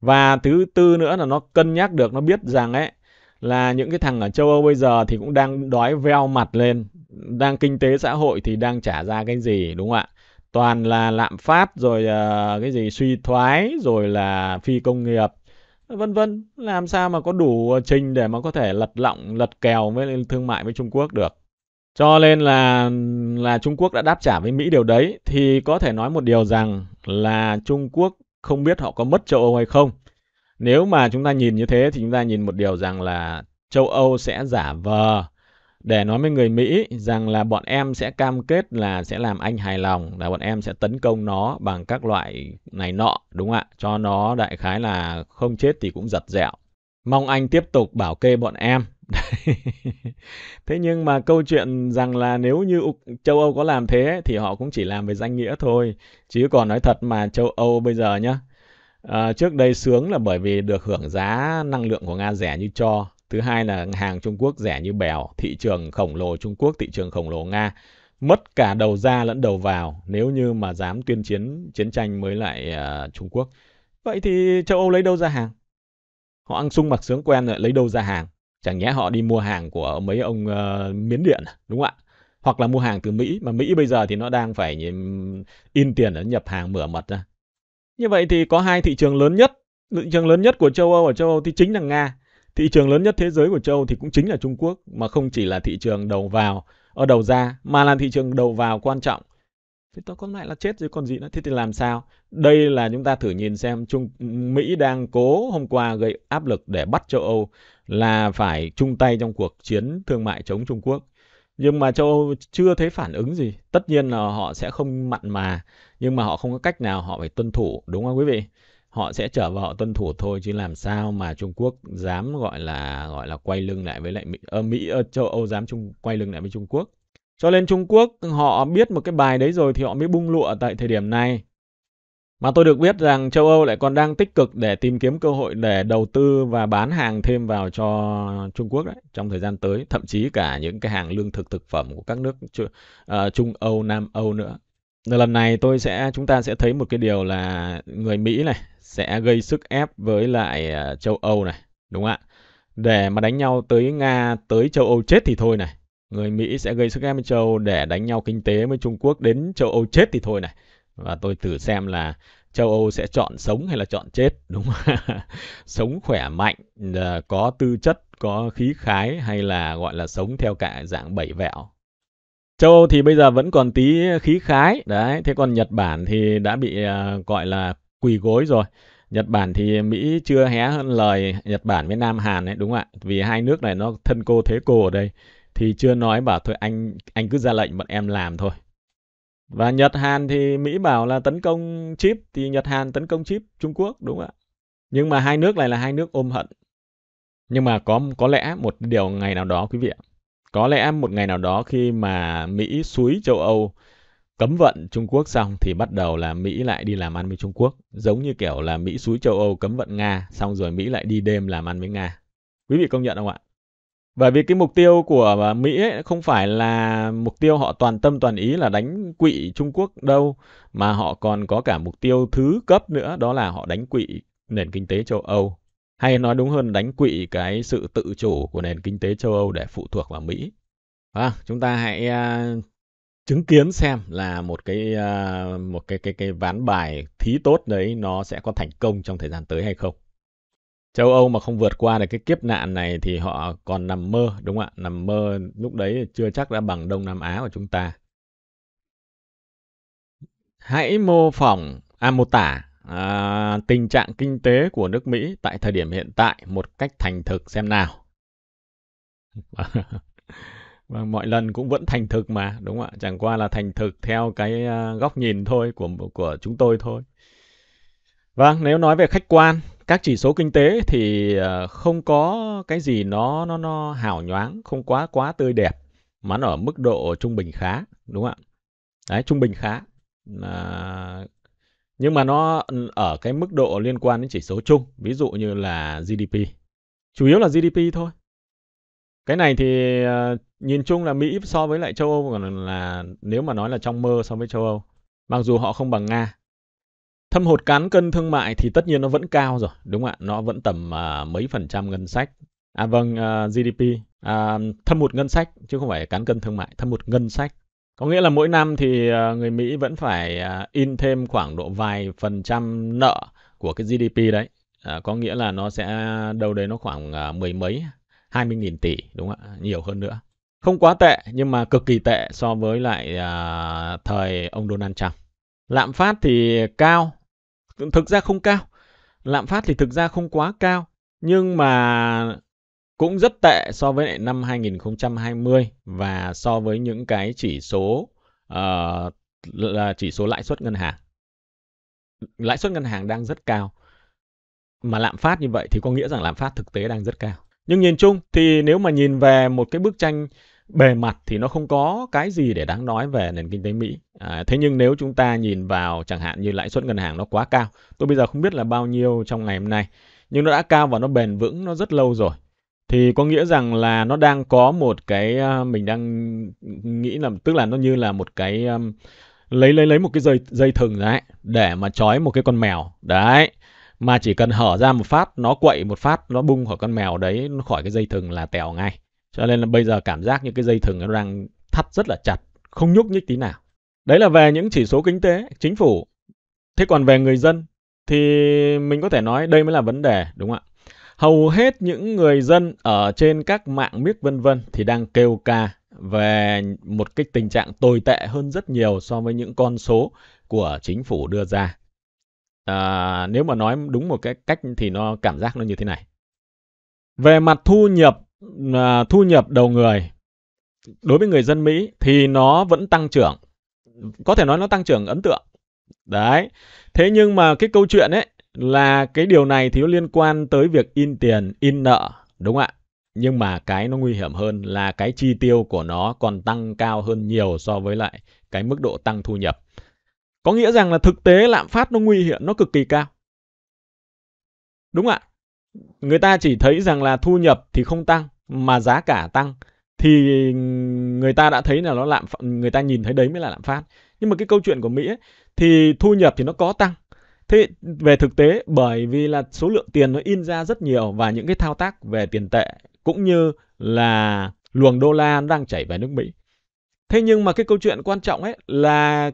và thứ tư nữa là nó cân nhắc được nó biết rằng ấy là những cái thằng ở châu Âu bây giờ thì cũng đang đói veo mặt lên, đang kinh tế xã hội thì đang trả ra cái gì đúng không ạ? Toàn là lạm phát rồi uh, cái gì suy thoái rồi là phi công nghiệp vân vân làm sao mà có đủ ờ, trình để mà có thể lật lọng lật kèo với thương mại với Trung Quốc được cho nên là là Trung Quốc đã đáp trả với Mỹ điều đấy thì có thể nói một điều rằng là Trung Quốc không biết họ có mất châu Âu hay không nếu mà chúng ta nhìn như thế thì chúng ta nhìn một điều rằng là châu Âu sẽ giả vờ để nói với người Mỹ rằng là bọn em sẽ cam kết là sẽ làm anh hài lòng là bọn em sẽ tấn công nó bằng các loại này nọ đúng không ạ cho nó đại khái là không chết thì cũng giật dẹo mong anh tiếp tục bảo kê bọn em thế nhưng mà câu chuyện rằng là nếu như châu Âu có làm thế thì họ cũng chỉ làm về danh nghĩa thôi chứ còn nói thật mà châu Âu bây giờ nhá À, trước đây sướng là bởi vì được hưởng giá năng lượng của Nga rẻ như cho thứ hai là hàng Trung Quốc rẻ như bèo thị trường khổng lồ Trung Quốc thị trường khổng lồ Nga mất cả đầu ra lẫn đầu vào nếu như mà dám tuyên chiến chiến tranh mới lại uh, Trung Quốc vậy thì châu Âu lấy đâu ra hàng họ ăn sung mặc sướng quen rồi lấy đâu ra hàng chẳng nhẽ họ đi mua hàng của mấy ông uh, Miến Điện à, đúng không ạ hoặc là mua hàng từ Mỹ mà Mỹ bây giờ thì nó đang phải in tiền để nhập hàng mửa mật ra. Như vậy thì có hai thị trường lớn nhất, thị trường lớn nhất của châu Âu ở châu Âu thì chính là Nga. Thị trường lớn nhất thế giới của châu thì cũng chính là Trung Quốc mà không chỉ là thị trường đầu vào, ở đầu ra mà là thị trường đầu vào quan trọng. Thế tôi có lại là chết rồi còn gì nữa. Thế thì làm sao? Đây là chúng ta thử nhìn xem Trung Mỹ đang cố hôm qua gây áp lực để bắt châu Âu là phải chung tay trong cuộc chiến thương mại chống Trung Quốc. Nhưng mà châu Âu chưa thấy phản ứng gì. Tất nhiên là họ sẽ không mặn mà, nhưng mà họ không có cách nào họ phải tuân thủ, đúng không quý vị? họ sẽ trở vào họ tuân thủ thôi chứ làm sao mà Trung Quốc dám gọi là gọi là quay lưng lại với lại Mỹ ở ờ, Mỹ ở ờ, châu Âu dám Trung quay lưng lại với Trung Quốc. Cho nên Trung Quốc họ biết một cái bài đấy rồi thì họ mới bung lụa tại thời điểm này. Mà tôi được biết rằng châu Âu lại còn đang tích cực để tìm kiếm cơ hội để đầu tư và bán hàng thêm vào cho Trung Quốc đấy trong thời gian tới, thậm chí cả những cái hàng lương thực thực phẩm của các nước uh, Trung Âu, Nam Âu nữa. Lần này tôi sẽ chúng ta sẽ thấy một cái điều là người Mỹ này sẽ gây sức ép với lại à, châu Âu này, đúng không ạ? Để mà đánh nhau tới Nga, tới châu Âu chết thì thôi này. Người Mỹ sẽ gây sức ép với châu để đánh nhau kinh tế với Trung Quốc đến châu Âu chết thì thôi này. Và tôi thử xem là châu Âu sẽ chọn sống hay là chọn chết, đúng không? sống khỏe mạnh, à, có tư chất, có khí khái hay là gọi là sống theo cả dạng bảy vẹo, Châu Âu thì bây giờ vẫn còn tí khí khái đấy thế còn Nhật Bản thì đã bị uh, gọi là quỳ gối rồi Nhật Bản thì Mỹ chưa hé hơn lời Nhật Bản với Nam Hàn đấy đúng không ạ vì hai nước này nó thân cô thế cô ở đây thì chưa nói bảo thôi anh anh cứ ra lệnh bọn em làm thôi và Nhật Hàn thì Mỹ bảo là tấn công chip thì Nhật Hàn tấn công chip Trung Quốc đúng không ạ nhưng mà hai nước này là hai nước ôm hận nhưng mà có có lẽ một điều ngày nào đó quý vị ạ có lẽ một ngày nào đó khi mà Mỹ suối châu Âu cấm vận Trung Quốc xong thì bắt đầu là Mỹ lại đi làm ăn với Trung Quốc, giống như kiểu là Mỹ xúi châu Âu cấm vận Nga, xong rồi Mỹ lại đi đêm làm ăn với Nga. Quý vị công nhận không ạ? Bởi vì cái mục tiêu của Mỹ ấy không phải là mục tiêu họ toàn tâm toàn ý là đánh quỵ Trung Quốc đâu, mà họ còn có cả mục tiêu thứ cấp nữa, đó là họ đánh quỵ nền kinh tế châu Âu. Hay nói đúng hơn đánh quỵ cái sự tự chủ của nền kinh tế châu Âu để phụ thuộc vào Mỹ. À, chúng ta hãy à, chứng kiến xem là một cái à, một cái cái cái ván bài thí tốt đấy nó sẽ có thành công trong thời gian tới hay không. Châu Âu mà không vượt qua được cái kiếp nạn này thì họ còn nằm mơ đúng không ạ? Nằm mơ lúc đấy chưa chắc đã bằng Đông Nam Á của chúng ta. Hãy mô phỏng à, mô tả à, tình trạng kinh tế của nước Mỹ tại thời điểm hiện tại một cách thành thực xem nào. và vâng, mọi lần cũng vẫn thành thực mà đúng không ạ chẳng qua là thành thực theo cái à, góc nhìn thôi của của chúng tôi thôi vâng nếu nói về khách quan các chỉ số kinh tế thì à, không có cái gì nó nó nó hào nhoáng không quá quá tươi đẹp mà nó ở mức độ trung bình khá đúng không ạ đấy trung bình khá à, nhưng mà nó ở cái mức độ liên quan đến chỉ số chung ví dụ như là GDP chủ yếu là GDP thôi cái này thì uh, nhìn chung là Mỹ so với lại châu Âu còn là nếu mà nói là trong mơ so với châu Âu mặc dù họ không bằng Nga thâm hụt cán cân thương mại thì tất nhiên nó vẫn cao rồi đúng không ạ nó vẫn tầm uh, mấy phần trăm ngân sách à vâng uh, ờ, GDP uh, à, thâm hụt ngân sách chứ không phải cán cân thương mại thâm hụt ngân sách có nghĩa là mỗi năm thì uh, người Mỹ vẫn phải uh, in thêm khoảng độ vài phần trăm nợ của cái GDP đấy uh, có nghĩa là nó sẽ đâu đấy nó khoảng uh, mười mấy 20.000 tỷ đúng không ạ? Nhiều hơn nữa. Không quá tệ nhưng mà cực kỳ tệ so với lại à, thời ông Donald Trump. Lạm phát thì cao, thực ra không cao. Lạm phát thì thực ra không quá cao nhưng mà cũng rất tệ so với lại năm 2020 và so với những cái chỉ số uh, là chỉ số lãi suất ngân hàng. Lãi suất ngân hàng đang rất cao. Mà lạm phát như vậy thì có nghĩa rằng lạm phát thực tế đang rất cao nhưng nhìn chung thì nếu mà nhìn về một cái bức tranh bề mặt thì nó không có cái gì để đáng nói về nền kinh tế Mỹ. À, thế nhưng nếu chúng ta nhìn vào chẳng hạn như lãi suất ngân hàng nó quá cao, tôi bây giờ không biết là bao nhiêu trong ngày hôm nay, nhưng nó đã cao và nó bền vững nó rất lâu rồi. Thì có nghĩa rằng là nó đang có một cái à, mình đang nghĩ là tức là nó như là một cái lấy lấy lấy một cái dây dây thừng đấy để mà trói một cái con mèo. Đấy mà chỉ cần hở ra một phát nó quậy một phát nó bung khỏi con mèo đấy nó khỏi cái dây thừng là tèo ngay cho nên là bây giờ cảm giác như cái dây thừng nó đang thắt rất là chặt không nhúc nhích tí nào đấy là về những chỉ số kinh tế chính phủ thế còn về người dân thì mình có thể nói đây mới là vấn đề đúng không ạ hầu hết những người dân ở trên các mạng miếc vân vân thì đang kêu ca về một cái tình trạng tồi tệ hơn rất nhiều so với những con số của chính phủ đưa ra à, nếu mà nói đúng một cái cách thì nó cảm giác nó như thế này về mặt thu nhập à, thu nhập đầu người đối với người dân Mỹ thì nó vẫn tăng trưởng có thể nói nó tăng trưởng ấn tượng đấy thế nhưng mà cái câu chuyện ấy là cái điều này thì nó liên quan tới việc in tiền in nợ đúng không ạ nhưng mà cái nó nguy hiểm hơn là cái chi tiêu của nó còn tăng cao hơn nhiều so với lại cái mức độ tăng thu nhập có nghĩa rằng là thực tế lạm phát nó nguy hiểm, nó cực kỳ cao. Đúng ạ. Người ta chỉ thấy rằng là thu nhập thì không tăng mà giá cả tăng thì người ta đã thấy là nó lạm người ta nhìn thấy đấy mới là lạm phát. Nhưng mà cái câu chuyện của Mỹ ấy, thì thu nhập thì nó có tăng. Thế về thực tế bởi vì là số lượng tiền nó in ra rất nhiều và những cái thao tác về tiền tệ cũng như là luồng đô la đang chảy về nước Mỹ. Thế nhưng mà cái câu chuyện quan trọng ấy là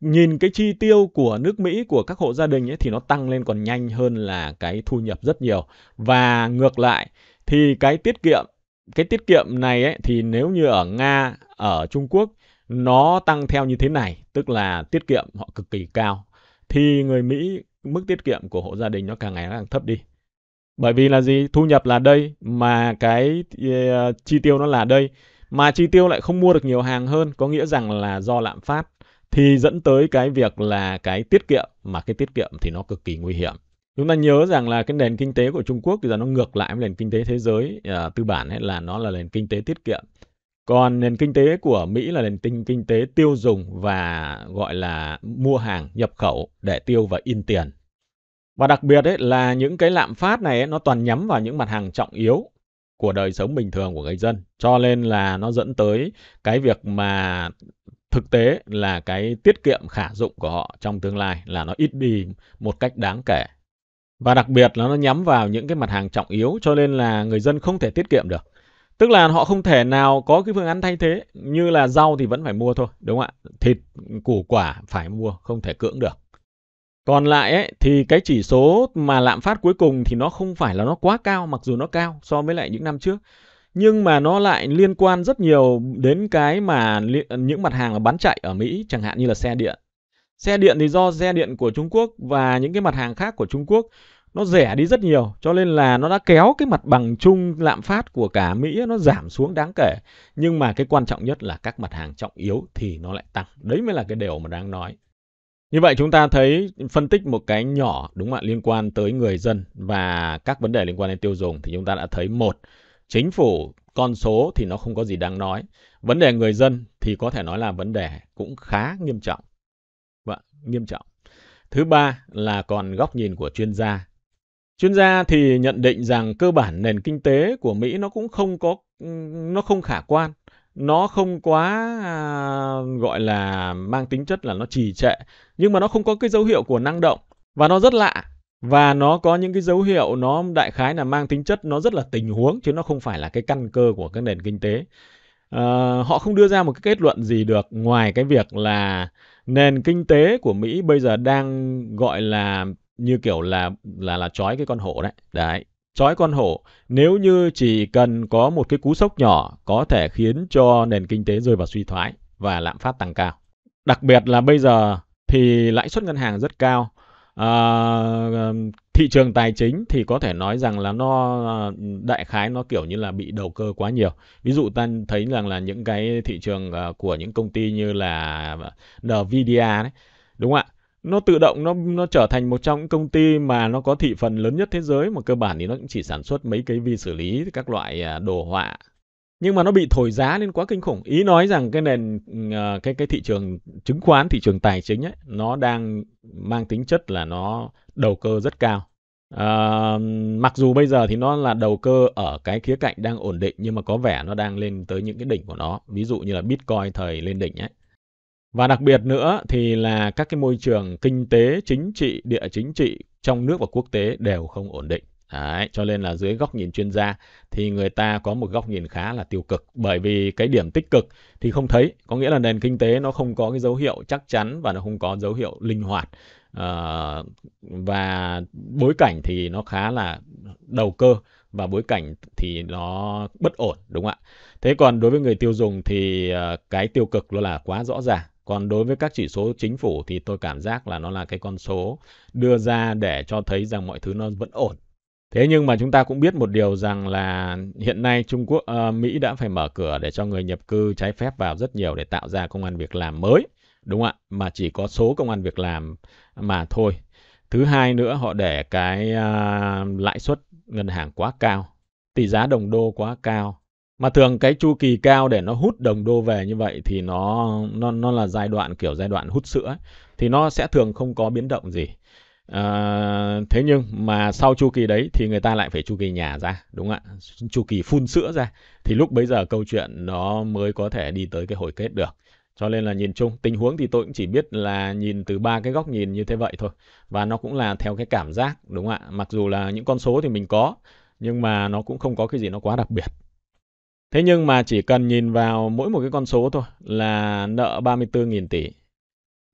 nhìn cái chi tiêu của nước Mỹ của các hộ gia đình ấy thì nó tăng lên còn nhanh hơn là cái thu nhập rất nhiều. Và ngược lại thì cái tiết kiệm cái tiết kiệm này ấy thì nếu như ở Nga, ở Trung Quốc nó tăng theo như thế này, tức là tiết kiệm họ cực kỳ cao thì người Mỹ mức tiết kiệm của hộ gia đình nó càng ngày càng thấp đi. Bởi vì là gì? Thu nhập là đây mà cái ờ, chi tiêu nó là đây mà chi tiêu lại không mua được nhiều hàng hơn, có nghĩa rằng là do lạm phát thì dẫn tới cái việc là cái tiết kiệm mà cái tiết kiệm thì nó cực kỳ nguy hiểm chúng ta nhớ rằng là cái nền kinh tế của Trung Quốc thì giờ nó ngược lại với nền kinh tế thế giới à, tư bản ấy là nó là nền kinh tế tiết kiệm còn nền kinh tế của Mỹ là nền kinh kinh tế tiêu dùng và gọi là mua hàng nhập khẩu để tiêu và in tiền và đặc biệt ấy là những cái lạm phát này ấy, nó toàn nhắm vào những mặt hàng trọng yếu của đời sống bình thường của người dân cho nên là nó dẫn tới cái việc mà thực tế là cái tiết kiệm khả dụng của họ trong tương lai là nó ít đi một cách đáng kể. Và đặc biệt là nó nhắm vào những cái mặt hàng trọng yếu cho nên là người dân không thể tiết kiệm được. Tức là họ không thể nào có cái phương án thay thế như là rau thì vẫn phải mua thôi, đúng không ạ? Thịt, củ quả phải mua, không thể cưỡng được. Còn lại ấy, thì cái chỉ số mà lạm phát cuối cùng thì nó không phải là nó quá cao, mặc dù nó cao so với lại những năm trước nhưng mà nó lại liên quan rất nhiều đến cái mà những mặt hàng bán chạy ở Mỹ chẳng hạn như là xe điện. Xe điện thì do xe điện của Trung Quốc và những cái mặt hàng khác của Trung Quốc nó rẻ đi rất nhiều cho nên là nó đã kéo cái mặt bằng chung lạm phát của cả Mỹ nó giảm xuống đáng kể nhưng mà cái quan trọng nhất là các mặt hàng trọng yếu thì nó lại tăng đấy mới là cái điều mà đang nói như vậy chúng ta thấy phân tích một cái nhỏ đúng không ạ liên quan tới người dân và các vấn đề liên quan đến tiêu dùng thì chúng ta đã thấy một chính phủ con số thì nó không có gì đáng nói vấn đề người dân thì có thể nói là vấn đề cũng khá nghiêm trọng vâng nghiêm trọng thứ ba là còn góc nhìn của chuyên gia chuyên gia thì nhận định rằng cơ bản nền kinh tế của mỹ nó cũng không có nó không khả quan nó không quá à, gọi là mang tính chất là nó trì trệ nhưng mà nó không có cái dấu hiệu của năng động và nó rất lạ và nó có những cái dấu hiệu nó đại khái là mang tính chất nó rất là tình huống chứ nó không phải là cái căn cơ của các nền kinh tế à, họ không đưa ra một cái kết luận gì được ngoài cái việc là nền kinh tế của Mỹ bây giờ đang gọi là như kiểu là là là trói cái con hổ đấy đấy trói con hổ nếu như chỉ cần có một cái cú sốc nhỏ có thể khiến cho nền kinh tế rơi vào suy thoái và lạm phát tăng cao đặc biệt là bây giờ thì lãi suất ngân hàng rất cao uh, thị trường tài chính thì có thể nói rằng là nó ờ, đại khái nó kiểu như là bị đầu cơ quá nhiều ví dụ ta thấy rằng là những cái thị trường ờ, của những công ty như là ờ, Nvidia đấy đúng không ạ nó tự động nó nó trở thành một trong những công ty mà nó có thị phần lớn nhất thế giới mà cơ bản thì nó cũng chỉ sản xuất mấy cái vi xử lý các loại đồ họa nhưng mà nó bị thổi giá lên quá kinh khủng ý nói rằng cái nền ờ, cái cái thị trường chứng khoán thị trường tài chính ấy nó đang mang tính chất là nó đầu cơ rất cao à, mặc dù bây giờ thì nó là đầu cơ ở cái khía cạnh đang ổn định nhưng mà có vẻ nó đang lên tới những cái đỉnh của nó ví dụ như là bitcoin thời lên đỉnh ấy và đặc biệt nữa thì là các cái môi trường kinh tế chính trị địa chính trị trong nước và quốc tế đều không ổn định Đấy, cho nên là dưới góc nhìn chuyên gia thì người ta có một góc nhìn khá là tiêu cực bởi vì cái điểm tích cực thì không thấy, có nghĩa là nền kinh tế nó không có cái dấu hiệu chắc chắn và nó không có dấu hiệu linh hoạt. À, và bối cảnh thì nó khá là đầu cơ và bối cảnh thì nó bất ổn đúng không ạ? Thế còn đối với người tiêu dùng thì ờ, cái tiêu cực nó là quá rõ ràng. Còn đối với các chỉ số chính phủ thì tôi cảm giác là nó là cái con số đưa ra để cho thấy rằng mọi thứ nó vẫn ổn Thế nhưng mà chúng ta cũng biết một điều rằng là hiện nay Trung Quốc, uh, Mỹ đã phải mở cửa để cho người nhập cư trái phép vào rất nhiều để tạo ra công an việc làm mới, đúng không ạ? Mà chỉ có số công an việc làm mà thôi. Thứ hai nữa họ để cái uh, lãi suất ngân hàng quá cao, tỷ giá đồng đô quá cao. Mà thường cái chu kỳ cao để nó hút đồng đô về như vậy thì nó nó nó là giai đoạn kiểu giai đoạn hút sữa ấy. thì nó sẽ thường không có biến động gì À, thế nhưng mà sau chu kỳ đấy thì người ta lại phải chu kỳ nhà ra đúng không ạ chu kỳ phun sữa ra thì lúc bấy giờ câu chuyện nó mới có thể đi tới cái hồi kết được cho nên là nhìn chung tình huống thì tôi cũng chỉ biết là nhìn từ ba cái góc nhìn như thế vậy thôi và nó cũng là theo cái cảm giác đúng không ạ mặc dù là những con số thì mình có nhưng mà nó cũng không có cái gì nó quá đặc biệt thế nhưng mà chỉ cần nhìn vào mỗi một cái con số thôi là nợ 34.000 tỷ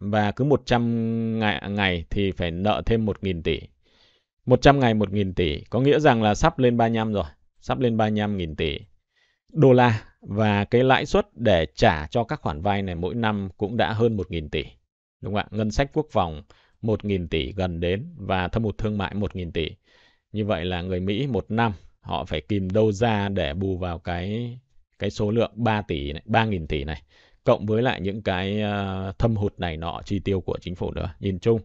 và cứ 100 ngày, ngày thì phải nợ thêm 1.000 tỷ. 100 ngày 1.000 tỷ có nghĩa rằng là sắp lên 35 rồi, sắp lên 35.000 tỷ đô la và cái lãi suất để trả cho các khoản vay này mỗi năm cũng đã hơn 1.000 tỷ. Đúng không ạ? Ngân sách quốc phòng 1.000 tỷ gần đến và thâm hụt thương mại 1.000 tỷ. Như vậy là người Mỹ một năm họ phải kìm đâu ra để bù vào cái cái số lượng 3 tỷ này, 3.000 tỷ này cộng với lại những cái ờ, thâm hụt này nọ chi tiêu của chính phủ nữa nhìn chung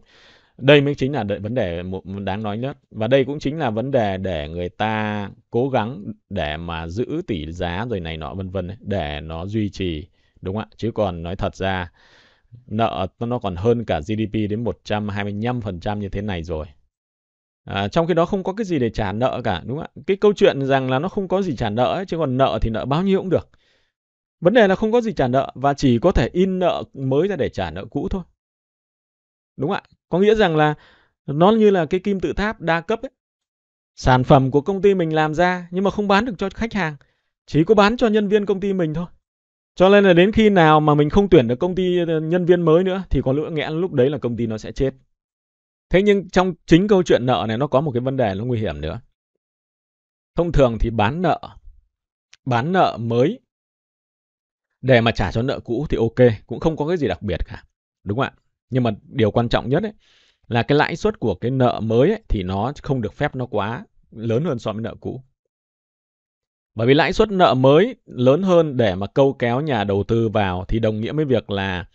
đây mới chính là vấn đề đáng nói nhất và đây cũng chính là vấn đề để người ta cố gắng để mà giữ tỷ giá rồi này nọ vân vân để nó duy trì đúng không ạ chứ còn nói thật ra nợ nó còn hơn cả GDP đến 125% như thế này rồi À, trong khi đó không có cái gì để trả nợ cả đúng không ạ cái câu chuyện rằng là nó không có gì trả nợ ấy, chứ còn nợ thì nợ bao nhiêu cũng được Vấn đề là không có gì trả nợ và chỉ có thể in nợ mới ra để trả nợ cũ thôi. Đúng ạ. Có nghĩa rằng là nó như là cái kim tự tháp đa cấp ấy. Sản phẩm của công ty mình làm ra nhưng mà không bán được cho khách hàng. Chỉ có bán cho nhân viên công ty mình thôi. Cho nên là đến khi nào mà mình không tuyển được công ty ờ, nhân viên mới nữa thì có lưỡng nghĩa lúc đấy là công ty nó sẽ chết. Thế nhưng trong chính câu chuyện nợ này nó có một cái vấn đề nó nguy hiểm nữa. Thông thường thì bán nợ, bán nợ mới để mà trả cho nợ cũ thì ok, cũng không có cái gì đặc biệt cả. Đúng không ạ? Nhưng mà điều quan trọng nhất ấy, là cái lãi suất của cái nợ mới ấy, thì nó không được phép nó quá lớn hơn so với nợ cũ. Bởi vì lãi suất nợ mới lớn hơn để mà câu kéo nhà đầu tư vào thì đồng nghĩa với việc là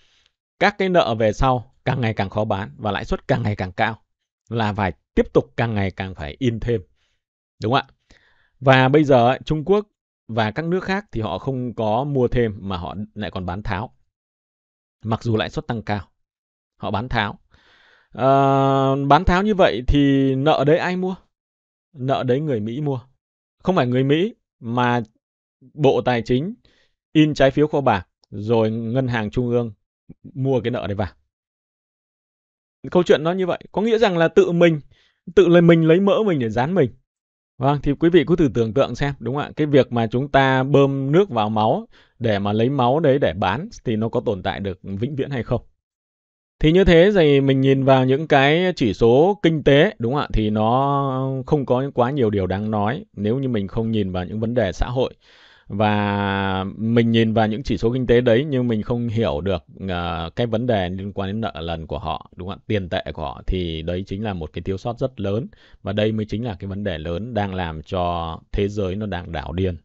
các cái nợ về sau càng ngày càng khó bán và lãi suất càng ngày càng cao là phải tiếp tục càng ngày càng phải in thêm. Đúng không ạ? Và bây giờ Trung Quốc và các nước khác thì họ không có mua thêm mà họ lại còn bán tháo. Mặc dù lãi suất tăng cao, họ bán tháo. À, bán tháo như vậy thì nợ đấy ai mua? Nợ đấy người Mỹ mua. Không phải người Mỹ mà Bộ Tài chính in trái phiếu kho bạc rồi ngân hàng trung ương mua cái nợ đấy vào. Câu chuyện nó như vậy, có nghĩa rằng là tự mình tự lấy mình lấy mỡ mình để dán mình Vâng, thì quý vị cứ thử tưởng tượng xem, đúng không ạ? Cái việc mà chúng ta bơm nước vào máu để mà lấy máu đấy để bán thì nó có tồn tại được vĩnh viễn hay không? Thì như thế thì mình nhìn vào những cái chỉ số kinh tế, đúng không ạ? Thì nó không có quá nhiều điều đáng nói nếu như mình không nhìn vào những vấn đề xã hội và mình nhìn vào những chỉ số kinh tế đấy nhưng mình không hiểu được uh, cái vấn đề liên quan đến nợ lần của họ đúng không ạ tiền tệ của họ thì đấy chính là một cái thiếu sót rất lớn và đây mới chính là cái vấn đề lớn đang làm cho thế giới nó đang đảo điên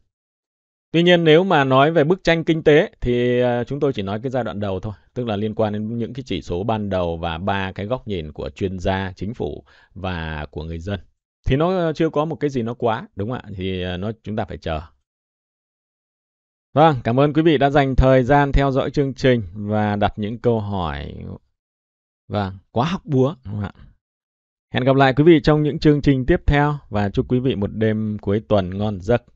Tuy nhiên nếu mà nói về bức tranh kinh tế thì ờ, chúng tôi chỉ nói cái giai đoạn đầu thôi, tức là liên quan đến những cái chỉ số ban đầu và ba cái góc nhìn của chuyên gia, chính phủ và của người dân. Thì nó chưa có một cái gì nó quá, đúng không ạ? Thì ờ, nó chúng ta phải chờ. Vâng, cảm ơn quý vị đã dành thời gian theo dõi chương trình và đặt những câu hỏi vâng, quá học búa. Đúng không ạ? Hẹn gặp lại quý vị trong những chương trình tiếp theo và chúc quý vị một đêm cuối tuần ngon giấc.